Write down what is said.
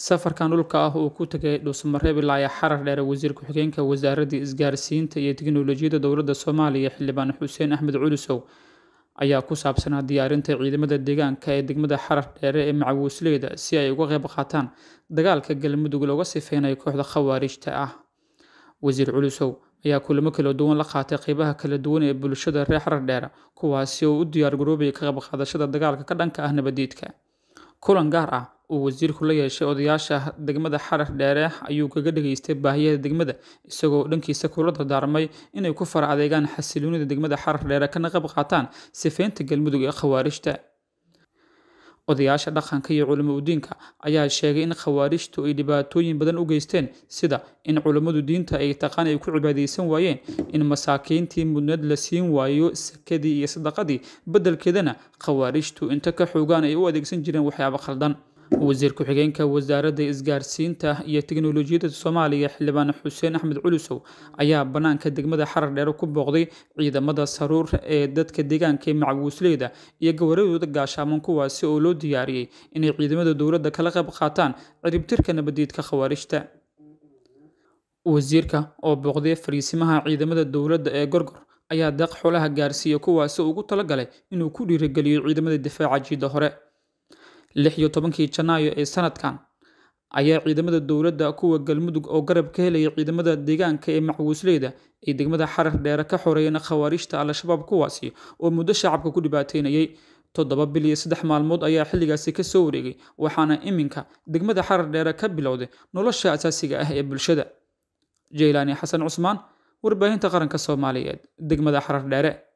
safarkan dhulka ah uu ku tegay dhuusmareeb ilaa xarar dheere wasiir ku-xigeenka wasaaradda isgaarsiinta iyo tiknolojiyadda dowladda soomaaliya xildhibaan xuseen axmed culusow ayaa ku saabsanaa diyaarinta ciidamada deegaanka ee degmada xarar dheere ee macawiisleyda si ay uga qayb qaataan dagaalka galmudug looga sifeynaya kooxda khawaarijta ah wasiir culusow ayaa kulamo kala duwan la qaatay qeybaha kala duwan ee bulshada reer xarar dheere kuwaasi oo u diyaargaroobaya ka qayb qaadashada dagaalka ka dhanka ah nabadiidka kulan gaar ah uu wasiirku la yeeshay odayaasha degmada xarar dheere ayuu kaga dhageystay baahiyada degmada isagoo dhankiisa kula dardaarmay inay ku fara adeegaan xasiloonida degmada xarar dheere kana qayb qaataan sifeynta galmudug ee khawaarijta odayaasha dhaqanka iyo culimo udiinka ayaa sheegay in khawaarijtu ay dhibaatooyin badan u geysteen sida in culimmadu diinta ay taqaan ay ku cibaadaysan waayeen in masaakiintii mudnad la siin waayo sakadii iyo sadaqadii beddelkeedana khawaarijtu inta ka xoogaan ay u adeegsan jireen waxyaabo khaldan wasiir ku-xigeenka wasaaradda isgaarsiinta iyo tiknolojiyadda soomaaliya xildhibaan xuseen axmed culusow ayaa bannaanka degmada xarar dheere ku booqday ciidamada saruur ee dadka deegaanka macawuusleyda iyo gawaradooda gaashaaman kuwaasi oo loo diyaariyey inay ciidamada dowladda kala qayb qaataan ciribtirka nabadiidka khawaarijta wasiirka oo booqday fariisimaha ciidamada dowladda ee gorgor ayaa deeq xoolaha gaarsiiya kuwaasi ugu talagalay inuu ku dhiirageliyo ciidamada difaaca jiidda hore lix iyo tobankii janaayo ee sanadkan ayaa ciidamada dowladda kuwa galmudug oo garab ka helaya ciidamada deegaanka ee macawuusleyda ay degmada xarar dheere ka xoreeyeen khawaarijta al-shabaab kuwaasi oo muddo shacabka ku dhibaateynayay toddoba bil iyo saddex maalmood ayaa xilligaasi ka soo wareegay waxaana iminka degmada xarar dheere ka bilowday nolosha asaasiga ah ee bulshada jeylaani xasan cusmaan warbaahinta qaranka soomaaliyeed degmada xarar dheere